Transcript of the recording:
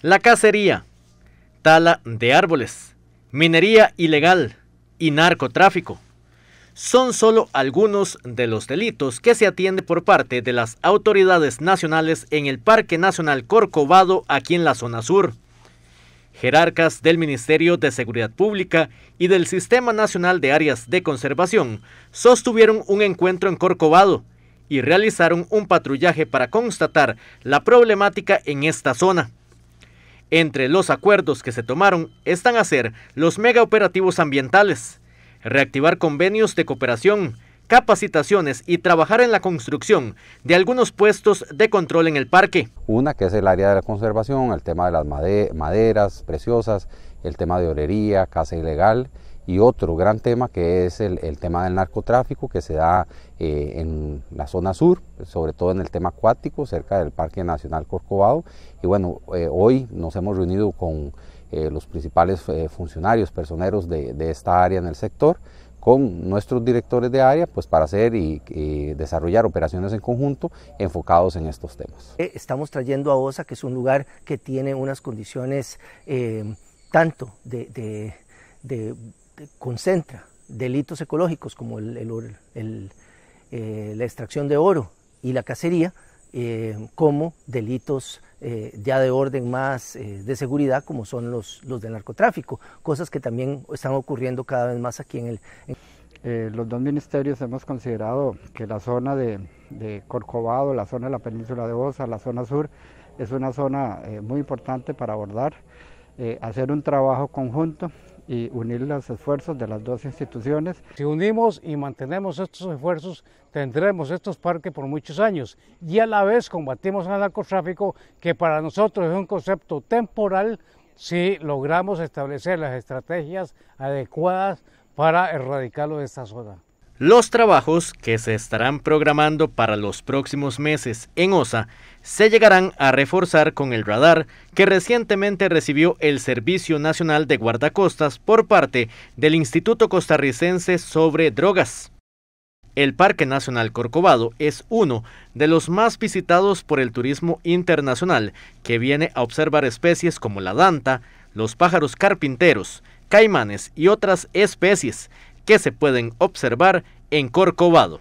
La cacería, tala de árboles, minería ilegal y narcotráfico son solo algunos de los delitos que se atiende por parte de las autoridades nacionales en el Parque Nacional Corcovado aquí en la zona sur. Jerarcas del Ministerio de Seguridad Pública y del Sistema Nacional de Áreas de Conservación sostuvieron un encuentro en Corcovado y realizaron un patrullaje para constatar la problemática en esta zona. Entre los acuerdos que se tomaron están hacer los megaoperativos ambientales, reactivar convenios de cooperación, capacitaciones y trabajar en la construcción de algunos puestos de control en el parque. Una que es el área de la conservación, el tema de las maderas preciosas, el tema de orería, caza ilegal y otro gran tema que es el, tema del narcotráfico que se da eh, en la zona sur, sobre todo en el tema acuático, cerca del Parque Nacional Corcovado. Y bueno, eh, hoy nos hemos reunido con eh, los principales funcionarios, personeros de, esta área en el sector con nuestros directores de área pues para hacer y, desarrollar operaciones en conjunto enfocados en estos temas. Estamos trayendo a OSA, que es un lugar que tiene unas condiciones tanto de concentra delitos ecológicos como el, eh, la extracción de oro y la cacería eh, como delitos eh, ya de orden más de seguridad como son los, los del narcotráfico, cosas que también están ocurriendo cada vez más aquí en el... los dos ministerios hemos considerado que la zona de, de, Corcovado, la zona de la península de Osa, la zona sur, es una zona muy importante para abordar, hacer un trabajo conjunto y unir los esfuerzos de las dos instituciones. Si unimos y mantenemos estos esfuerzos, tendremos estos parques por muchos años y a la vez combatimos el narcotráfico, que para nosotros es un concepto temporal si logramos establecer las estrategias adecuadas para erradicarlo de esta zona. Los trabajos que se estarán programando para los próximos meses en OSA se llegarán a reforzar con el radar que recientemente recibió el Servicio Nacional de Guardacostas por parte del Instituto Costarricense sobre Drogas. El Parque Nacional Corcovado es uno de los más visitados por el turismo internacional, que viene a observar especies como la danta, los pájaros carpinteros, caimanes y otras especies que se pueden observar en Corcovado.